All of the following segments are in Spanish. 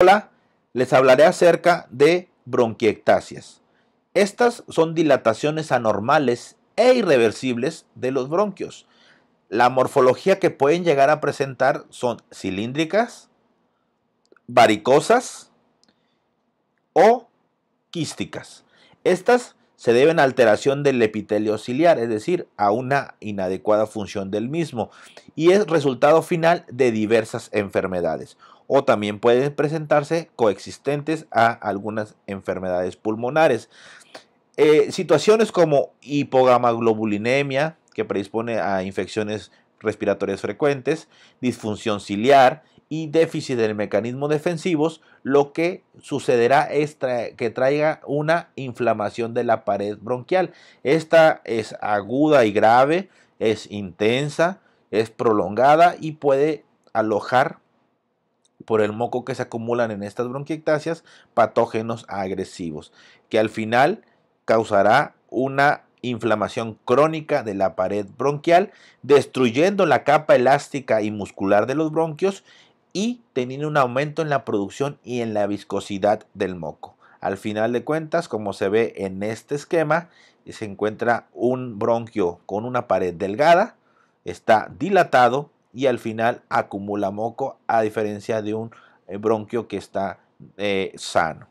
Hola, les hablaré acerca de bronquiectasias. Estas son dilataciones anormales e irreversibles de los bronquios. La morfología que pueden llegar a presentar son cilíndricas, varicosas o quísticas. Estas se deben a alteración del epitelio ciliar, es decir, a una inadecuada función del mismo, y es resultado final de diversas enfermedades o también pueden presentarse coexistentes a algunas enfermedades pulmonares. Eh, situaciones como hipogamaglobulinemia, que predispone a infecciones respiratorias frecuentes, disfunción ciliar y déficit del mecanismo defensivos, lo que sucederá es que traiga una inflamación de la pared bronquial. Esta es aguda y grave, es intensa, es prolongada y puede alojar por el moco que se acumulan en estas bronquiectasias patógenos agresivos, que al final causará una inflamación crónica de la pared bronquial, destruyendo la capa elástica y muscular de los bronquios y teniendo un aumento en la producción y en la viscosidad del moco. Al final de cuentas, como se ve en este esquema, se encuentra un bronquio con una pared delgada, está dilatado, y al final acumula moco, a diferencia de un eh, bronquio que está eh, sano.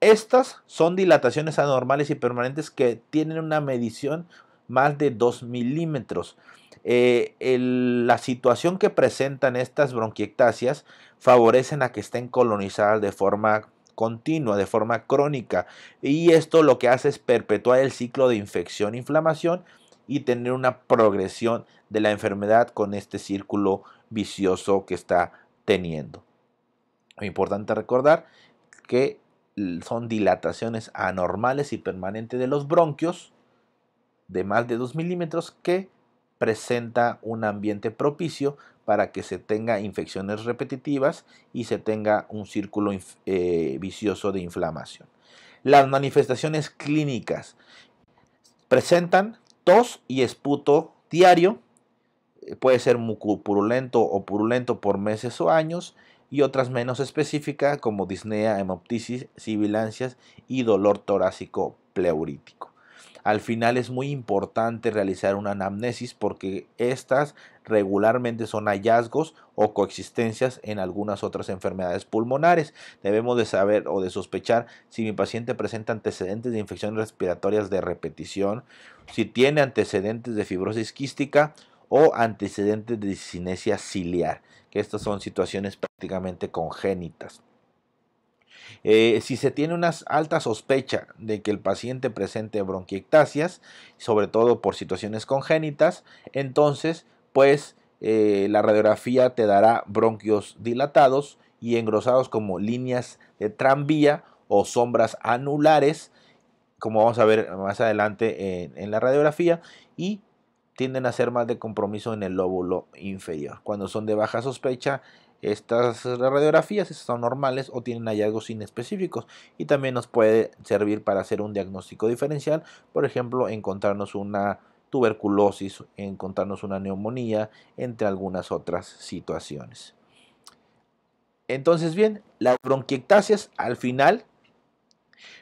Estas son dilataciones anormales y permanentes que tienen una medición más de 2 milímetros. Eh, la situación que presentan estas bronquiectasias favorecen a que estén colonizadas de forma continua, de forma crónica, y esto lo que hace es perpetuar el ciclo de infección-inflamación e y tener una progresión de la enfermedad con este círculo vicioso que está teniendo. importante recordar que son dilataciones anormales y permanentes de los bronquios de más de 2 milímetros que presenta un ambiente propicio para que se tenga infecciones repetitivas y se tenga un círculo eh, vicioso de inflamación. Las manifestaciones clínicas presentan tos y esputo diario, eh, puede ser mucopurulento o purulento por meses o años, y otras menos específicas como disnea, hemoptisis, sibilancias y dolor torácico pleurítico. Al final es muy importante realizar una anamnesis porque estas regularmente son hallazgos o coexistencias en algunas otras enfermedades pulmonares. Debemos de saber o de sospechar si mi paciente presenta antecedentes de infecciones respiratorias de repetición, si tiene antecedentes de fibrosis quística o antecedentes de disinesia ciliar, que estas son situaciones prácticamente congénitas. Eh, si se tiene una alta sospecha de que el paciente presente bronquiectasias, sobre todo por situaciones congénitas, entonces pues eh, la radiografía te dará bronquios dilatados y engrosados como líneas de tranvía o sombras anulares, como vamos a ver más adelante en la radiografía, y tienden a ser más de compromiso en el lóbulo inferior. Cuando son de baja sospecha, estas radiografías son normales o tienen hallazgos inespecíficos y también nos puede servir para hacer un diagnóstico diferencial, por ejemplo, encontrarnos una tuberculosis, encontrarnos una neumonía, entre algunas otras situaciones. Entonces, bien, las bronquiectasias al final,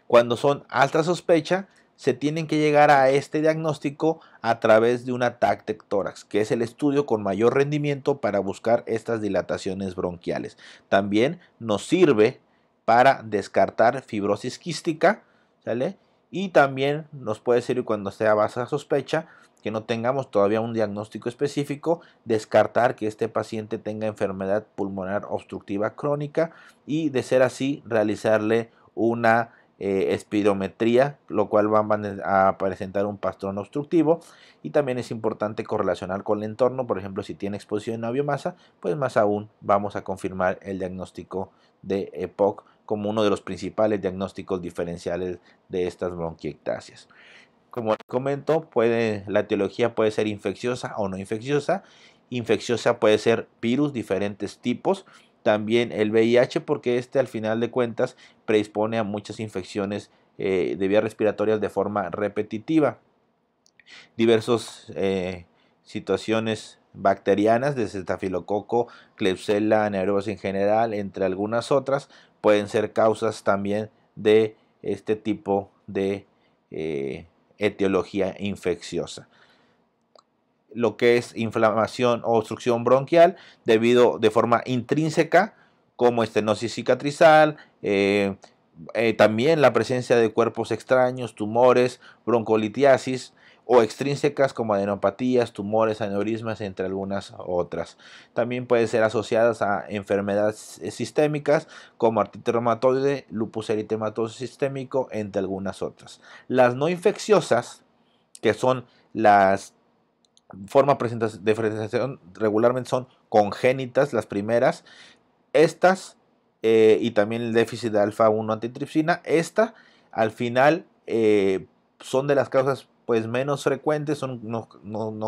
cuando son alta sospecha, se tienen que llegar a este diagnóstico a través de una TAC tórax, que es el estudio con mayor rendimiento para buscar estas dilataciones bronquiales. También nos sirve para descartar fibrosis quística, ¿sale? Y también nos puede servir cuando sea basa sospecha que no tengamos todavía un diagnóstico específico, descartar que este paciente tenga enfermedad pulmonar obstructiva crónica y de ser así realizarle una eh, espirometría, lo cual van a presentar un patrón obstructivo. Y también es importante correlacionar con el entorno, por ejemplo, si tiene exposición a biomasa, pues más aún vamos a confirmar el diagnóstico de EPOC como uno de los principales diagnósticos diferenciales de estas bronquiectasias. Como les comento, la etiología puede ser infecciosa o no infecciosa. Infecciosa puede ser virus, diferentes tipos también el VIH porque este al final de cuentas predispone a muchas infecciones eh, de vías respiratorias de forma repetitiva. Diversas eh, situaciones bacterianas, de estafilococo, clepsela, nervios en general, entre algunas otras, pueden ser causas también de este tipo de eh, etiología infecciosa lo que es inflamación o obstrucción bronquial debido de forma intrínseca como estenosis cicatrizal, eh, eh, también la presencia de cuerpos extraños, tumores, broncolitiasis o extrínsecas como adenopatías, tumores, aneurismas, entre algunas otras. También pueden ser asociadas a enfermedades eh, sistémicas como artritis reumatoide, lupus eritematoso sistémico, entre algunas otras. Las no infecciosas, que son las forma de diferenciación regularmente son congénitas, las primeras. Estas eh, y también el déficit de alfa-1 antitripsina. Esta al final eh, son de las causas pues menos frecuentes, son no,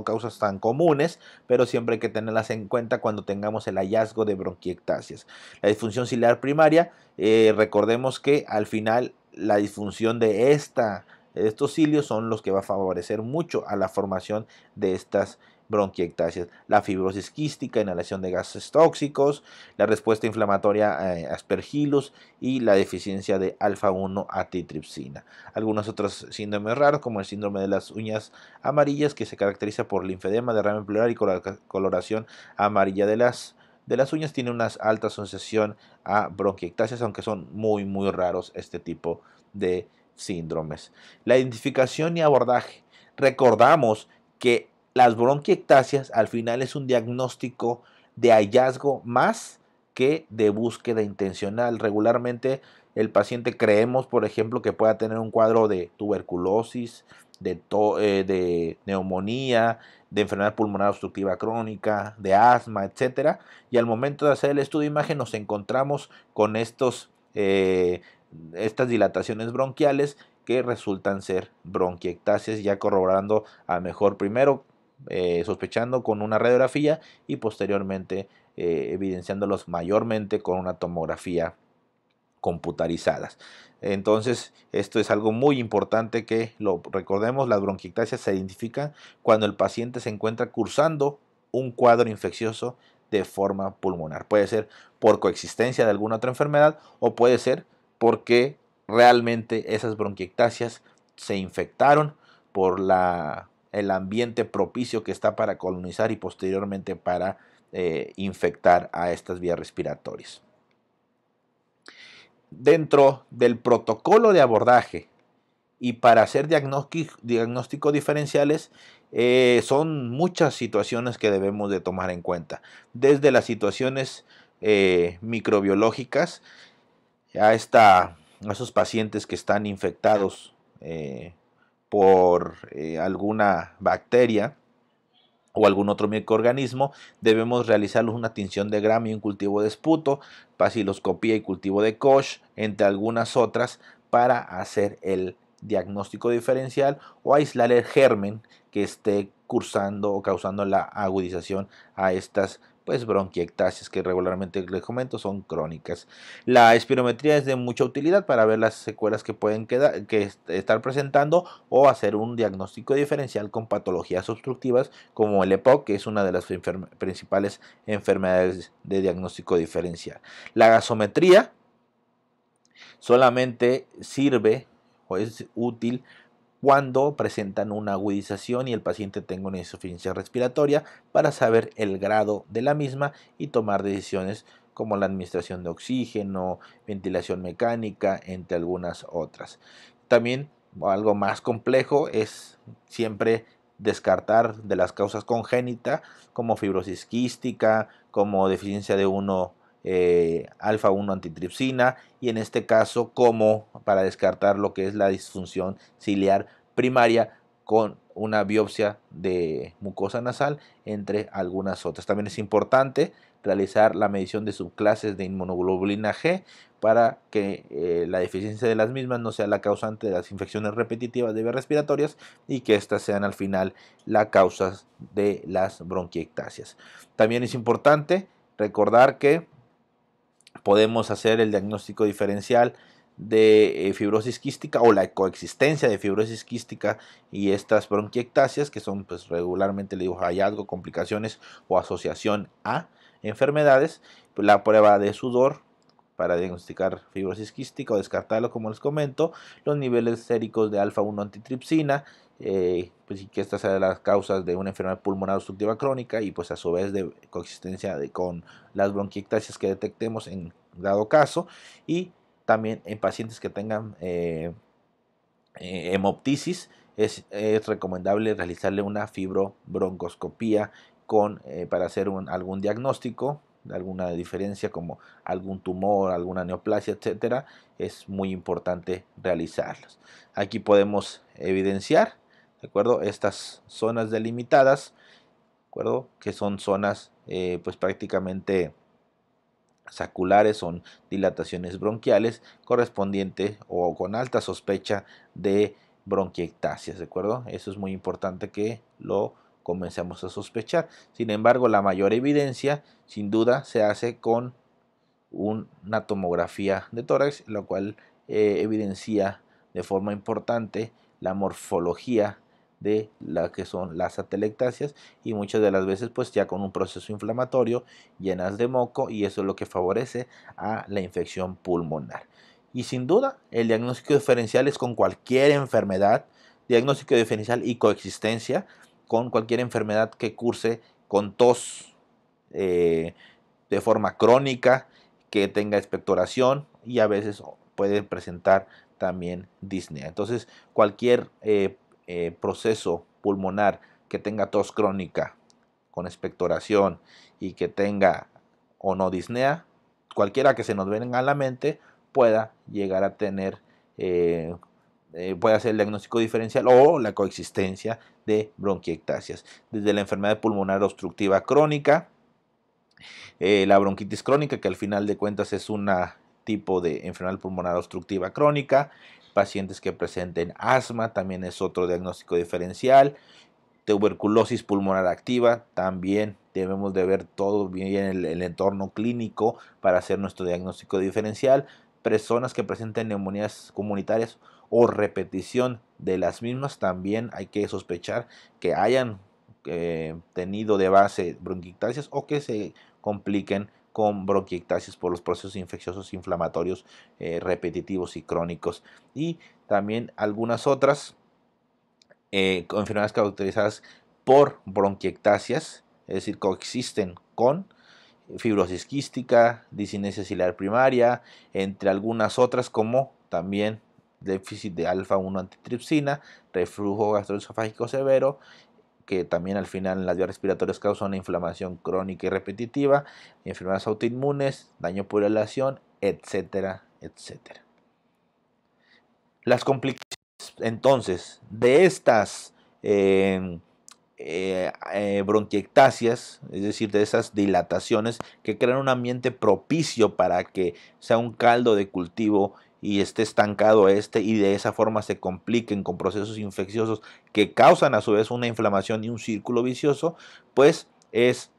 causas tan comunes, pero siempre hay que tenerlas en cuenta cuando tengamos el hallazgo de bronquiectasias. La disfunción ciliar primaria, eh, recordemos que al final la disfunción de esta estos cilios son los que va a favorecer mucho a la formación de estas bronquiectasias, la fibrosis quística, inhalación de gases tóxicos, la respuesta inflamatoria a eh, aspergilos y la deficiencia de alfa-1 atitripsina. Algunos otros síndromes raros como el síndrome de las uñas amarillas que se caracteriza por linfedema, de derrame pleural y coloración amarilla de las de las uñas tiene una alta asociación a bronquiectasias, aunque son muy muy raros este tipo de síndromes. La identificación y abordaje. Recordamos que las bronquiectasias al final es un diagnóstico de hallazgo más que de búsqueda intencional. Regularmente el paciente creemos, por ejemplo, que pueda tener un cuadro de tuberculosis, de, eh, de neumonía, de enfermedad pulmonar obstructiva crónica, de asma, etcétera. Y al momento de hacer el estudio de imagen nos encontramos con estos eh, estas dilataciones bronquiales que resultan ser bronquiectasias, ya corroborando a mejor primero eh, sospechando con una radiografía y posteriormente eh, evidenciándolos mayormente con una tomografía computarizadas. Entonces, esto es algo muy importante que lo recordemos, las bronquiectasias se identifican cuando el paciente se encuentra cursando un cuadro infeccioso de forma pulmonar. Puede ser por coexistencia de alguna otra enfermedad o puede ser porque realmente esas bronquiectasias se infectaron por el ambiente propicio que está para colonizar y posteriormente para eh, infectar a estas vías respiratorias. Dentro del protocolo de abordaje y para hacer diagnósticos diagnóstico diferenciales eh, son muchas situaciones que debemos de tomar en cuenta, desde las situaciones eh, microbiológicas, a, esos pacientes que están infectados eh, por eh, alguna bacteria o algún otro microorganismo, debemos realizarles una tinción de gram y un cultivo de esputo, pasiloscopía y cultivo de Koch, entre algunas otras, para hacer el diagnóstico diferencial o aislar el germen que esté cursando o causando la agudización a estas pues bronquiectasias que regularmente les comento son crónicas. La espirometría es de mucha utilidad para ver las secuelas que pueden que estar presentando o hacer un diagnóstico diferencial con patologías obstructivas como el EPOC, que es una de las principales enfermedades de diagnóstico diferencial. La gasometría solamente sirve o es útil cuando presentan una agudización y el paciente tenga una insuficiencia respiratoria para saber el grado de la misma y tomar decisiones como la administración de oxígeno, ventilación mecánica, entre algunas otras. También algo más complejo es siempre descartar de las causas congénitas como fibrosis quística, como deficiencia de uno eh, alfa-1 antitripsina y en este caso como para descartar lo que es la disfunción ciliar primaria con una biopsia de mucosa nasal entre algunas otras. También es importante realizar la medición de subclases de inmunoglobulina G para que eh, la deficiencia de las mismas no sea la causante de las infecciones repetitivas de vías respiratorias y que éstas sean al final la causa de las bronquiectasias. También es importante recordar que podemos hacer el diagnóstico diferencial de eh, fibrosis quística o la coexistencia de fibrosis quística y estas bronquiectasias que son pues regularmente le digo hallazgo, complicaciones o asociación a enfermedades, la prueba de sudor para diagnosticar fibrosis quística o descartarlo como les comento, los niveles séricos de alfa 1 antitripsina eh, pues, que estas sean las causas de una enfermedad pulmonar obstructiva crónica y pues a su vez de coexistencia con las bronquiectasias que detectemos en dado caso y también en pacientes que tengan eh, eh, hemoptisis es, recomendable realizarle una fibrobroncoscopía con, para hacer algún diagnóstico de alguna diferencia como algún tumor, alguna neoplasia, etcétera, es muy importante realizarlos. Aquí podemos evidenciar acuerdo? Estas zonas delimitadas, acuerdo? Que son zonas eh, pues prácticamente saculares, son dilataciones bronquiales correspondientes o con alta sospecha de bronquiectasias, ¿de acuerdo? Eso es muy importante que lo comencemos a sospechar. Sin embargo, la mayor evidencia, sin duda, se hace con una tomografía de tórax, lo cual eh, evidencia de forma importante la morfología de la que son las atelectasias y muchas de las veces pues ya con un proceso inflamatorio llenas de moco y eso es lo que favorece a la infección pulmonar. Y sin duda el diagnóstico diferencial es con cualquier enfermedad, diagnóstico diferencial y coexistencia con cualquier enfermedad que curse con tos eh, de forma crónica, que tenga expectoración y a veces puede presentar también disnea. Entonces cualquier eh, eh, proceso pulmonar que tenga tos crónica con expectoración y que tenga o no disnea, cualquiera que se nos venga a la mente pueda llegar a tener, eh, eh, puede hacer el diagnóstico diferencial o la coexistencia de bronquiectasias. Desde la enfermedad pulmonar obstructiva crónica, la bronquitis crónica, que al final de cuentas es un tipo de enfermedad pulmonar obstructiva crónica, pacientes que presenten asma también es otro diagnóstico diferencial, tuberculosis pulmonar activa también debemos de ver todo bien el, entorno clínico para hacer nuestro diagnóstico diferencial, personas que presenten neumonías comunitarias o repetición de las mismas también hay que sospechar que hayan eh, tenido de base bronquictasias o que se compliquen con bronquiectasias por los procesos infecciosos inflamatorios eh, repetitivos y crónicos y también algunas otras eh, enfermedades caracterizadas por bronquiectasias, es decir, coexisten con fibrosis quística, disinesia ciliar primaria, entre algunas otras como también déficit de alfa-1 antitripsina, reflujo gastroesofágico severo que también al final en las vías respiratorias causa una inflamación crónica y repetitiva, enfermedades autoinmunes, daño por relación, etcétera, etcétera. Las complicaciones entonces de estas eh, eh, eh, bronquiectasias, es decir, de esas dilataciones que crean un ambiente propicio para que sea un caldo de cultivo y esté estancado este y de esa forma se compliquen con procesos infecciosos que causan a su vez una inflamación y un círculo vicioso, pues es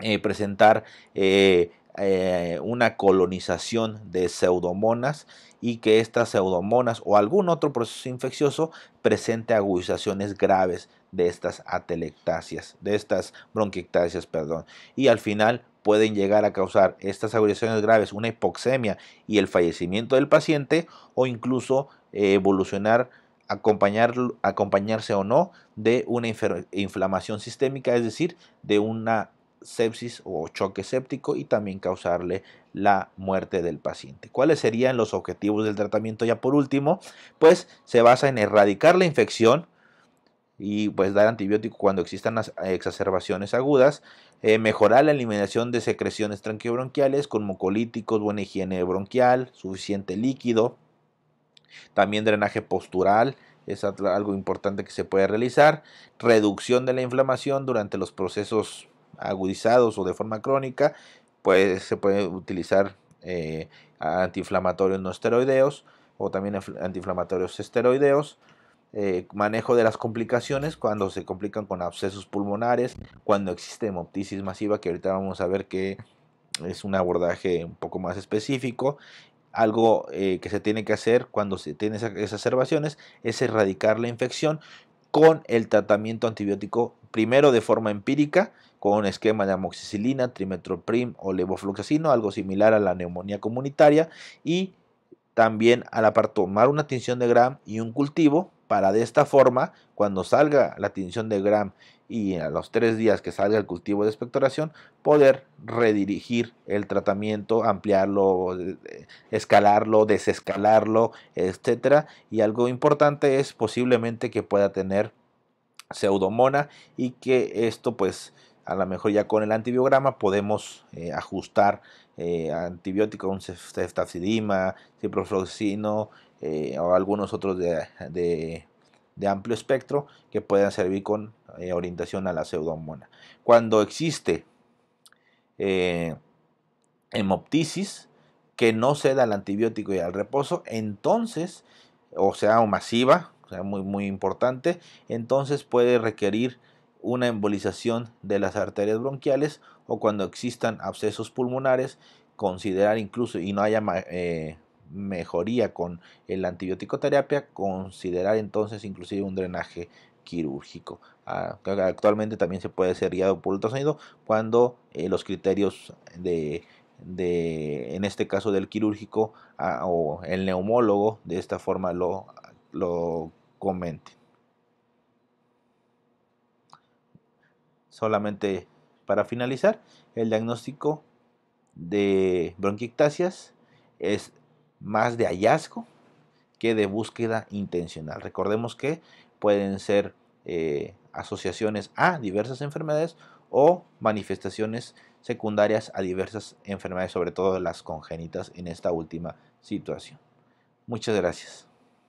eh, presentar eh, eh, una colonización de pseudomonas y que estas pseudomonas o algún otro proceso infeccioso presente agudizaciones graves de estas atelectasias, de estas bronquiectasias, perdón. Y al final pueden llegar a causar estas agresiones graves, una hipoxemia y el fallecimiento del paciente o incluso eh, evolucionar acompañarse o no de una inflamación sistémica, es decir, de una sepsis o choque séptico y también causarle la muerte del paciente. ¿Cuáles serían los objetivos del tratamiento? Ya por último, pues se basa en erradicar la infección, y pues dar antibiótico cuando existan las eh, exacerbaciones agudas, eh, mejorar la eliminación de secreciones tranquiobronquiales con mucolíticos, buena higiene bronquial, suficiente líquido, también drenaje postural, es algo importante que se puede realizar, reducción de la inflamación durante los procesos agudizados o de forma crónica, pues se puede utilizar eh, antiinflamatorios no esteroideos o también antiinflamatorios esteroideos, eh, manejo de las complicaciones cuando se complican con abscesos pulmonares, cuando existe hemoptisis masiva, que ahorita vamos a ver que es un abordaje un poco más específico. Algo eh, que se tiene que hacer cuando se tienen esas exacerbaciones es erradicar la infección con el tratamiento antibiótico, primero de forma empírica, con un esquema de amoxicilina, trimetroprim o levofloxacino, algo similar a la neumonía comunitaria, y también a la par tomar una tinción de Gram y un cultivo para de esta forma, cuando salga la tinción de Gram y a los tres días que salga el cultivo de expectoración, poder redirigir el tratamiento, ampliarlo, escalarlo, desescalarlo, etcétera. Y algo importante es posiblemente que pueda tener pseudomona y que esto pues a lo mejor ya con el antibiograma podemos eh, ajustar eh, antibióticos, un ceftazidima, ciprofloxino, eh, o algunos otros de, amplio espectro que puedan servir con eh, orientación a la pseudomona. Cuando existe eh, hemoptisis que no ceda al antibiótico y al reposo, entonces, o sea, o masiva, o sea, muy, muy importante, entonces puede requerir una embolización de las arterias bronquiales o cuando existan abscesos pulmonares, considerar incluso y no haya mejoría con el antibiótico terapia, considerar entonces inclusive un drenaje quirúrgico. Ah, actualmente también se puede ser guiado por ultrasonido cuando eh, los criterios de, en este caso del quirúrgico ah, o el neumólogo de esta forma lo, lo comente. Solamente para finalizar, el diagnóstico de bronquictasias es más de hallazgo que de búsqueda intencional. Recordemos que pueden ser eh, asociaciones a diversas enfermedades o manifestaciones secundarias a diversas enfermedades, sobre todo las congénitas en esta última situación. Muchas gracias.